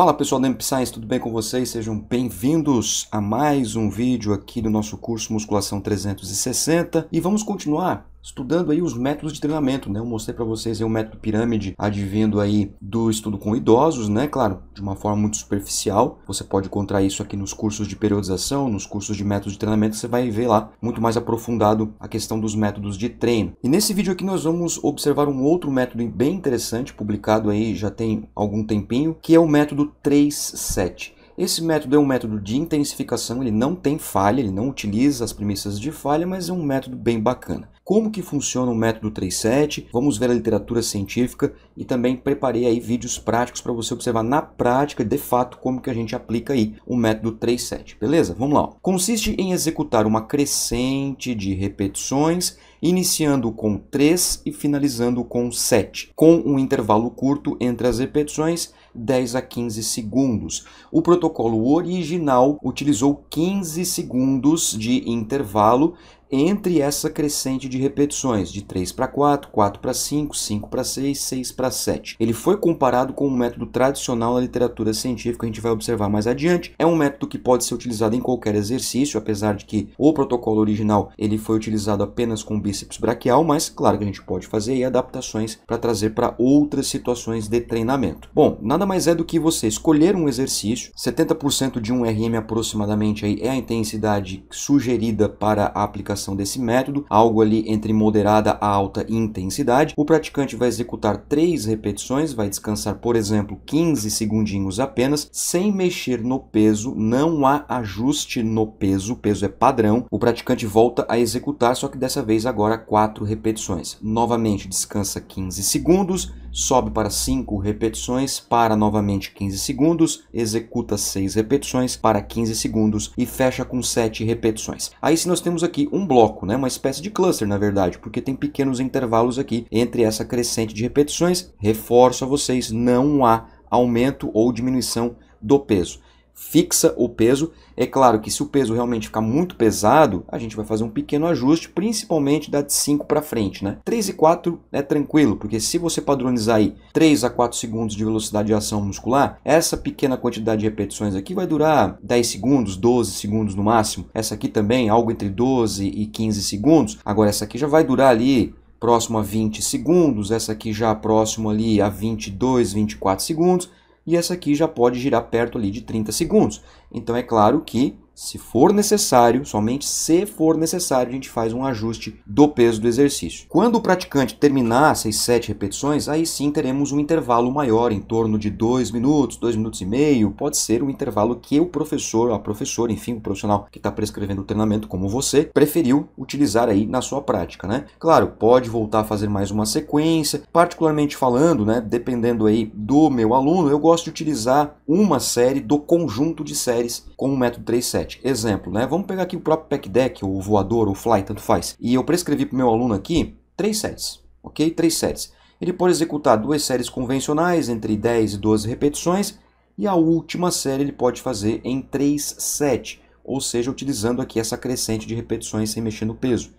Fala pessoal da MPScience, tudo bem com vocês? Sejam bem-vindos a mais um vídeo aqui do nosso curso Musculação 360 e vamos continuar estudando aí os métodos de treinamento, né? Eu mostrei para vocês aí o método pirâmide, advindo aí do estudo com idosos, né? Claro, de uma forma muito superficial. Você pode encontrar isso aqui nos cursos de periodização, nos cursos de métodos de treinamento, você vai ver lá muito mais aprofundado a questão dos métodos de treino. E nesse vídeo aqui nós vamos observar um outro método bem interessante, publicado aí já tem algum tempinho, que é o método 37. Esse método é um método de intensificação, ele não tem falha, ele não utiliza as premissas de falha, mas é um método bem bacana como que funciona o método 37, vamos ver a literatura científica e também preparei aí vídeos práticos para você observar na prática, de fato, como que a gente aplica aí o método 37, beleza? Vamos lá. Consiste em executar uma crescente de repetições iniciando com 3 e finalizando com 7, com um intervalo curto entre as repetições, 10 a 15 segundos. O protocolo original utilizou 15 segundos de intervalo entre essa crescente de repetições, de 3 para 4, 4 para 5, 5 para 6, 6 para 7. Ele foi comparado com o um método tradicional na literatura científica, a gente vai observar mais adiante. É um método que pode ser utilizado em qualquer exercício, apesar de que o protocolo original ele foi utilizado apenas com bíceps braquial, mas claro que a gente pode fazer adaptações para trazer para outras situações de treinamento. Bom, nada mais é do que você escolher um exercício, 70% de um RM aproximadamente aí é a intensidade sugerida para a aplicação aplicação desse método, algo ali entre moderada a alta intensidade, o praticante vai executar três repetições, vai descansar, por exemplo, 15 segundinhos apenas, sem mexer no peso, não há ajuste no peso, o peso é padrão. O praticante volta a executar, só que dessa vez agora quatro repetições. Novamente descansa 15 segundos, sobe para 5 repetições, para novamente 15 segundos, executa 6 repetições para 15 segundos e fecha com 7 repetições. Aí se nós temos aqui um bloco, né, uma espécie de cluster na verdade, porque tem pequenos intervalos aqui entre essa crescente de repetições, reforço a vocês, não há aumento ou diminuição do peso fixa o peso. É claro que se o peso realmente ficar muito pesado, a gente vai fazer um pequeno ajuste, principalmente da de 5 para frente, né? 3 e 4 é tranquilo, porque se você padronizar aí 3 a 4 segundos de velocidade de ação muscular, essa pequena quantidade de repetições aqui vai durar 10 segundos, 12 segundos no máximo. Essa aqui também, algo entre 12 e 15 segundos. Agora essa aqui já vai durar ali próximo a 20 segundos, essa aqui já próximo ali a 22, 24 segundos e essa aqui já pode girar perto ali de 30 segundos. Então é claro que se for necessário, somente se for necessário, a gente faz um ajuste do peso do exercício. Quando o praticante terminar essas sete repetições, aí sim teremos um intervalo maior, em torno de dois minutos, dois minutos e meio. Pode ser um intervalo que o professor, a professora, enfim, o profissional que está prescrevendo o treinamento, como você, preferiu utilizar aí na sua prática, né? Claro, pode voltar a fazer mais uma sequência. Particularmente falando, né, dependendo aí do meu aluno, eu gosto de utilizar uma série do conjunto de séries com o método 3-7. Exemplo, né? Vamos pegar aqui o próprio pack deck, ou voador, ou fly, tanto faz. E eu prescrevi para o meu aluno aqui três sets, ok? Três sets. Ele pode executar duas séries convencionais, entre 10 e 12 repetições, e a última série ele pode fazer em 3 sets, ou seja, utilizando aqui essa crescente de repetições sem mexer no peso.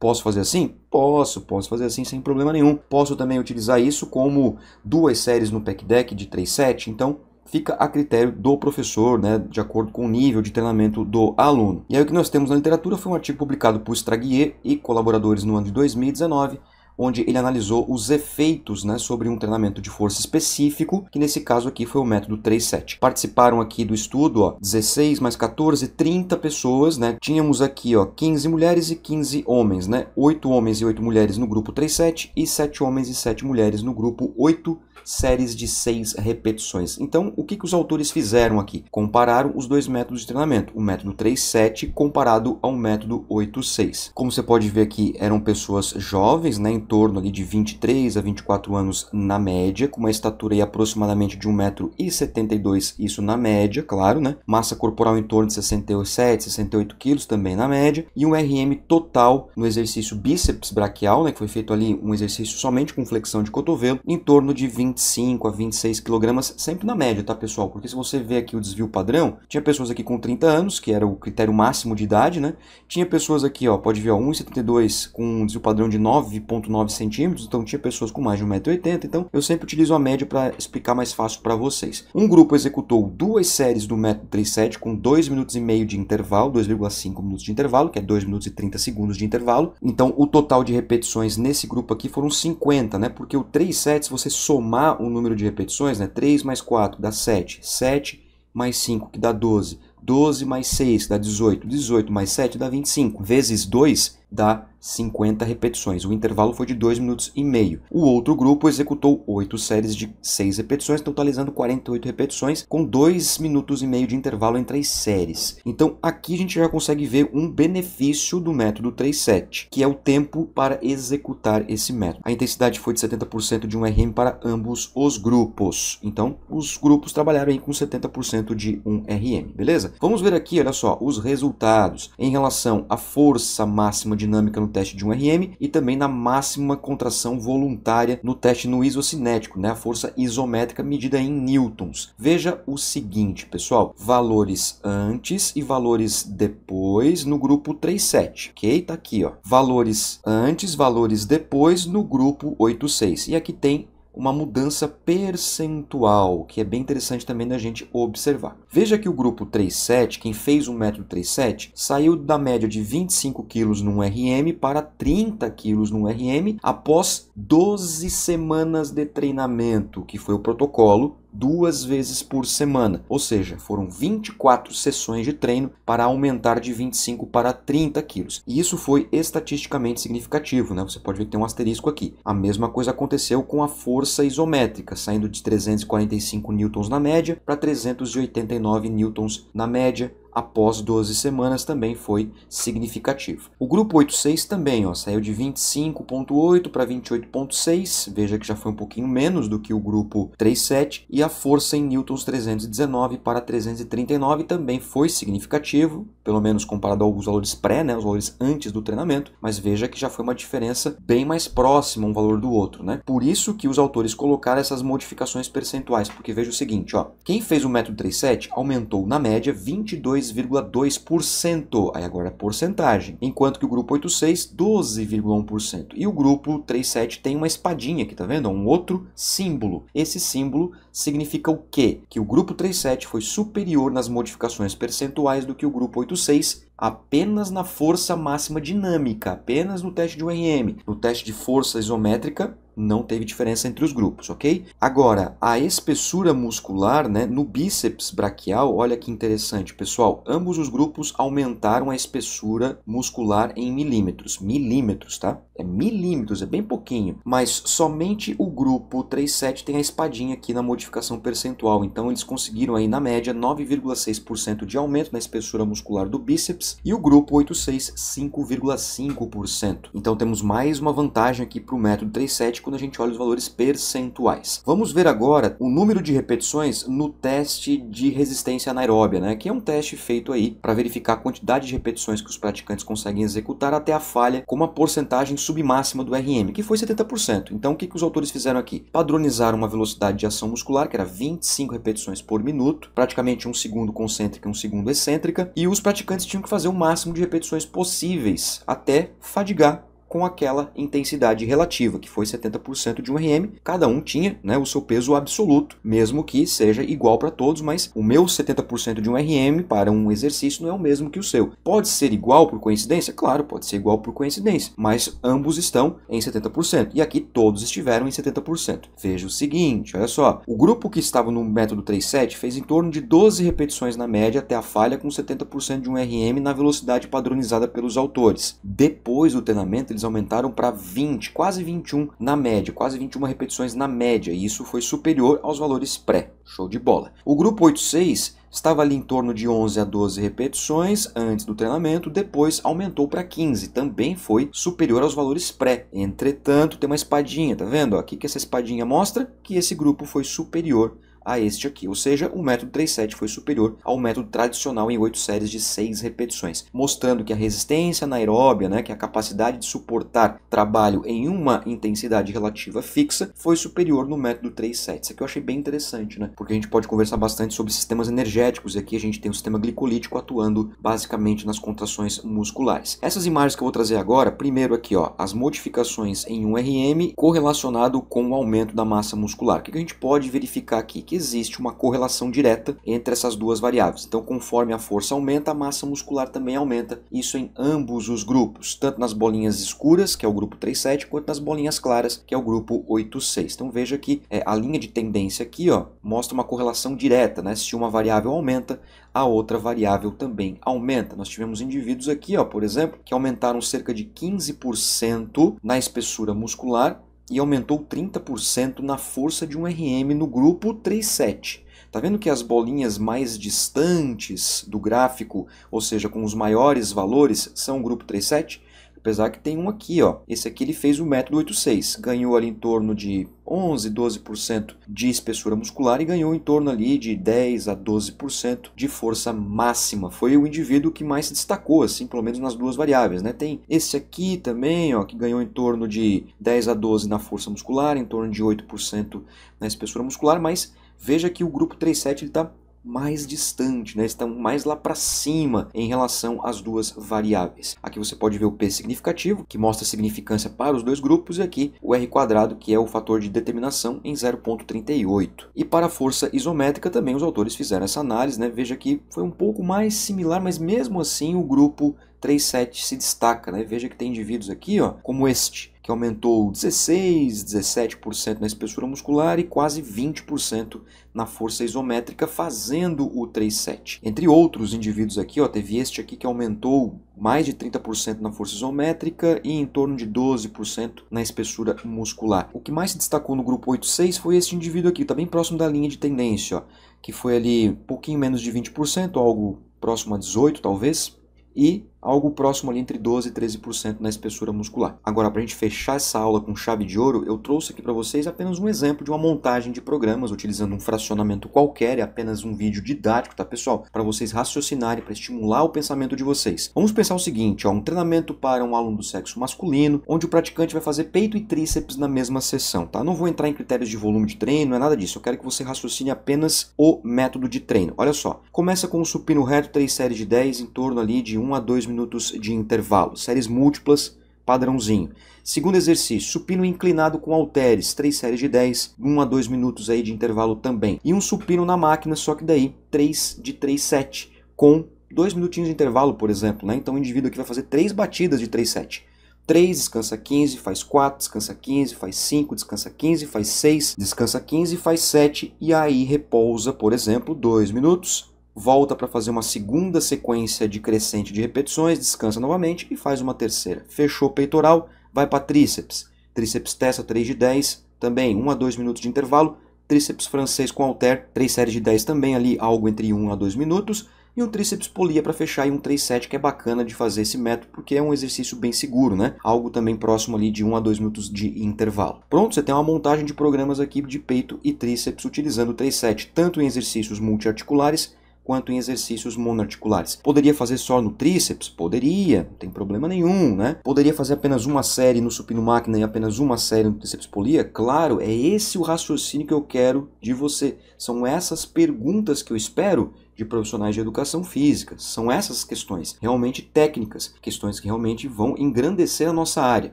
Posso fazer assim? Posso, posso fazer assim sem problema nenhum. Posso também utilizar isso como duas séries no pack deck de 3 sets, então fica a critério do professor, né, de acordo com o nível de treinamento do aluno. E aí o que nós temos na literatura foi um artigo publicado por Straguier e colaboradores no ano de 2019, onde ele analisou os efeitos né, sobre um treinamento de força específico, que nesse caso aqui foi o método 37. Participaram aqui do estudo ó, 16 mais 14, 30 pessoas, né? Tínhamos aqui ó, 15 mulheres e 15 homens, né? 8 homens e 8 mulheres no grupo 37 e 7 homens e 7 mulheres no grupo 8 séries de seis repetições. Então, o que, que os autores fizeram aqui? Compararam os dois métodos de treinamento, o método 3-7 comparado ao método 8-6. Como você pode ver aqui, eram pessoas jovens, né, em torno ali de 23 a 24 anos na média, com uma estatura aí aproximadamente de 1,72m, isso na média, claro, né? Massa corporal em torno de 67, 68 quilos também na média, e um RM total no exercício bíceps braquial, né, que foi feito ali um exercício somente com flexão de cotovelo, em torno de 20 25 a 26 kg, sempre na média, tá pessoal? Porque se você vê aqui o desvio padrão, tinha pessoas aqui com 30 anos, que era o critério máximo de idade, né? Tinha pessoas aqui, ó, pode ver, ó, 1,72 com um desvio padrão de 9,9 cm, então tinha pessoas com mais de 1,80m, então eu sempre utilizo a média para explicar mais fácil para vocês. Um grupo executou duas séries do método 37 com 2 minutos e meio de intervalo, 2,5 minutos de intervalo, que é 2 minutos e 30 segundos de intervalo. Então o total de repetições nesse grupo aqui foram 50, né? Porque o 37 se você somar somar o número de repetições, né, 3 mais 4 dá 7, 7 mais 5 que dá 12, 12 mais 6 dá 18, 18 mais 7 dá 25, vezes 2 dá 50 repetições. O intervalo foi de 2 minutos e meio. O outro grupo executou 8 séries de 6 repetições, totalizando 48 repetições, com 2 minutos e meio de intervalo entre as séries. Então aqui a gente já consegue ver um benefício do método 3-7, que é o tempo para executar esse método. A intensidade foi de 70% de um RM para ambos os grupos. Então os grupos trabalharam aí com 70% de um RM, beleza? Vamos ver aqui, olha só, os resultados em relação à força máxima de dinâmica no teste de 1RM e também na máxima contração voluntária no teste no isocinético, né? a força isométrica medida em newtons. Veja o seguinte, pessoal, valores antes e valores depois no grupo 37, ok? Tá aqui, ó. Valores antes, valores depois no grupo 86. E aqui tem uma mudança percentual, que é bem interessante também da gente observar. Veja que o grupo 37, quem fez o método 37, saiu da média de 25 quilos num RM para 30 quilos num RM após 12 semanas de treinamento, que foi o protocolo duas vezes por semana, ou seja, foram 24 sessões de treino para aumentar de 25 para 30 quilos. E isso foi estatisticamente significativo, né? Você pode ver que tem um asterisco aqui. A mesma coisa aconteceu com a força isométrica, saindo de 345 newtons na média para 389 newtons na média, após 12 semanas também foi significativo. O grupo 8.6 também ó, saiu de 25.8 para 28.6, veja que já foi um pouquinho menos do que o grupo 3.7, e a força em newtons 319 para 339 também foi significativo, pelo menos comparado aos valores pré, né, os valores antes do treinamento, mas veja que já foi uma diferença bem mais próxima um valor do outro, né? Por isso que os autores colocaram essas modificações percentuais, porque veja o seguinte, ó, quem fez o método 37 aumentou na média 22,2%, aí agora é porcentagem, enquanto que o grupo 86 12,1%. E o grupo 37 tem uma espadinha aqui, tá vendo? Um outro símbolo. Esse símbolo significa o quê? Que o grupo 37 foi superior nas modificações percentuais do que o grupo 86 6 apenas na força máxima dinâmica, apenas no teste de URM. No teste de força isométrica, não teve diferença entre os grupos, ok? Agora, a espessura muscular né, no bíceps braquial, olha que interessante, pessoal. Ambos os grupos aumentaram a espessura muscular em milímetros. Milímetros, tá? É milímetros, é bem pouquinho. Mas somente o grupo 37 tem a espadinha aqui na modificação percentual. Então, eles conseguiram aí, na média, 9,6% de aumento na espessura muscular do bíceps e o grupo 86, 5,5%. Então, temos mais uma vantagem aqui para o método 37 quando a gente olha os valores percentuais. Vamos ver agora o número de repetições no teste de resistência anaeróbia, né? que é um teste feito aí para verificar a quantidade de repetições que os praticantes conseguem executar até a falha com uma porcentagem submáxima do RM, que foi 70%. Então, o que, que os autores fizeram aqui? Padronizaram uma velocidade de ação muscular, que era 25 repetições por minuto, praticamente um segundo concêntrica e um segundo excêntrica, e os praticantes tinham que fazer o máximo de repetições possíveis até fadigar com aquela intensidade relativa, que foi 70% de um RM. Cada um tinha né, o seu peso absoluto, mesmo que seja igual para todos, mas o meu 70% de um RM para um exercício não é o mesmo que o seu. Pode ser igual por coincidência? Claro, pode ser igual por coincidência, mas ambos estão em 70%. E aqui todos estiveram em 70%. Veja o seguinte, olha só. O grupo que estava no método 37 fez em torno de 12 repetições na média até a falha com 70% de um RM na velocidade padronizada pelos autores. Depois do treinamento, eles eles aumentaram para 20, quase 21 na média, quase 21 repetições na média, e isso foi superior aos valores pré. Show de bola. O grupo 86 estava ali em torno de 11 a 12 repetições antes do treinamento, depois aumentou para 15, também foi superior aos valores pré. Entretanto, tem uma espadinha, tá vendo? O que essa espadinha mostra? Que esse grupo foi superior a este aqui. Ou seja, o método 37 foi superior ao método tradicional em 8 séries de 6 repetições, mostrando que a resistência anaeróbia, né, que é a capacidade de suportar trabalho em uma intensidade relativa fixa, foi superior no método 37. Isso aqui eu achei bem interessante, né? Porque a gente pode conversar bastante sobre sistemas energéticos e aqui a gente tem o um sistema glicolítico atuando basicamente nas contrações musculares. Essas imagens que eu vou trazer agora, primeiro aqui, ó, as modificações em um RM correlacionado com o aumento da massa muscular. O que a gente pode verificar aqui? que existe uma correlação direta entre essas duas variáveis. Então, conforme a força aumenta, a massa muscular também aumenta. Isso em ambos os grupos, tanto nas bolinhas escuras, que é o grupo 37, quanto nas bolinhas claras, que é o grupo 86. Então, veja que é, a linha de tendência aqui ó, mostra uma correlação direta, né? Se uma variável aumenta, a outra variável também aumenta. Nós tivemos indivíduos aqui, ó, por exemplo, que aumentaram cerca de 15% na espessura muscular e aumentou 30% na força de um RM no grupo 37. Tá vendo que as bolinhas mais distantes do gráfico, ou seja, com os maiores valores, são o grupo 37? Apesar que tem um aqui, ó. Esse aqui ele fez o método 86, ganhou ali em torno de 11, 12% de espessura muscular e ganhou em torno ali de 10 a 12% de força máxima. Foi o indivíduo que mais se destacou, assim, pelo menos nas duas variáveis, né? Tem esse aqui também, ó, que ganhou em torno de 10 a 12 na força muscular, em torno de 8% na espessura muscular, mas veja que o grupo 37 está mais distante, né? estão mais lá para cima em relação às duas variáveis. Aqui você pode ver o P significativo, que mostra a significância para os dois grupos, e aqui o R quadrado, que é o fator de determinação em 0,38. E para a força isométrica também os autores fizeram essa análise, né? veja que foi um pouco mais similar, mas mesmo assim o grupo 37 se destaca, né? Veja que tem indivíduos aqui, ó, como este, que aumentou 16, 17% na espessura muscular e quase 20% na força isométrica, fazendo o 3,7. Entre outros indivíduos aqui, ó, teve este aqui que aumentou mais de 30% na força isométrica e em torno de 12% na espessura muscular. O que mais se destacou no grupo 8,6 foi este indivíduo aqui, está bem próximo da linha de tendência, ó, que foi ali um pouquinho menos de 20%, algo próximo a 18% talvez, e algo próximo ali entre 12% e 13% na espessura muscular. Agora, para a gente fechar essa aula com chave de ouro, eu trouxe aqui para vocês apenas um exemplo de uma montagem de programas utilizando um fracionamento qualquer, é apenas um vídeo didático, tá pessoal? Para vocês raciocinarem, para estimular o pensamento de vocês. Vamos pensar o seguinte, ó, um treinamento para um aluno do sexo masculino, onde o praticante vai fazer peito e tríceps na mesma sessão, tá? Não vou entrar em critérios de volume de treino, não é nada disso, eu quero que você raciocine apenas o método de treino. Olha só, começa com o supino reto, três séries de 10, em torno ali de 1 a 2 minutos de intervalo. Séries múltiplas, padrãozinho. Segundo exercício, supino inclinado com halteres, três séries de 10, 1 a 2 minutos aí de intervalo também. E um supino na máquina, só que daí 3 de 3 7 com 2 minutinhos de intervalo, por exemplo. Né? Então o indivíduo aqui vai fazer três batidas de 3 7. 3, descansa 15, faz 4, descansa 15, faz 5, descansa 15, faz 6, descansa 15, faz 7 e aí repousa, por exemplo, 2 minutos, volta para fazer uma segunda sequência de crescente de repetições, descansa novamente e faz uma terceira. Fechou o peitoral, vai para tríceps. Tríceps testa 3 de 10, também 1 a 2 minutos de intervalo. Tríceps francês com alter, 3 séries de 10 também ali, algo entre 1 a 2 minutos. E um tríceps polia para fechar e um 3-7 que é bacana de fazer esse método porque é um exercício bem seguro, né? Algo também próximo ali de 1 a 2 minutos de intervalo. Pronto, você tem uma montagem de programas aqui de peito e tríceps utilizando o 3-7, tanto em exercícios multiarticulares quanto em exercícios monoarticulares. Poderia fazer só no tríceps? Poderia, não tem problema nenhum, né? Poderia fazer apenas uma série no supino máquina e apenas uma série no tríceps polia? Claro, é esse o raciocínio que eu quero de você. São essas perguntas que eu espero de profissionais de educação física. São essas questões realmente técnicas, questões que realmente vão engrandecer a nossa área.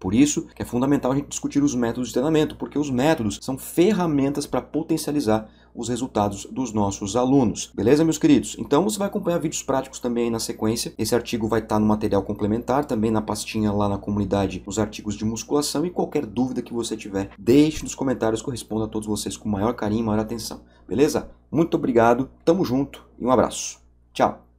Por isso que é fundamental a gente discutir os métodos de treinamento, porque os métodos são ferramentas para potencializar os resultados dos nossos alunos. Beleza, meus queridos? Então você vai acompanhar vídeos práticos também na sequência. Esse artigo vai estar tá no material complementar, também na pastinha lá na comunidade, os artigos de musculação e qualquer dúvida que você tiver, deixe nos comentários que eu respondo a todos vocês com maior carinho e maior atenção. Beleza? Muito obrigado, tamo junto e um abraço. Tchau!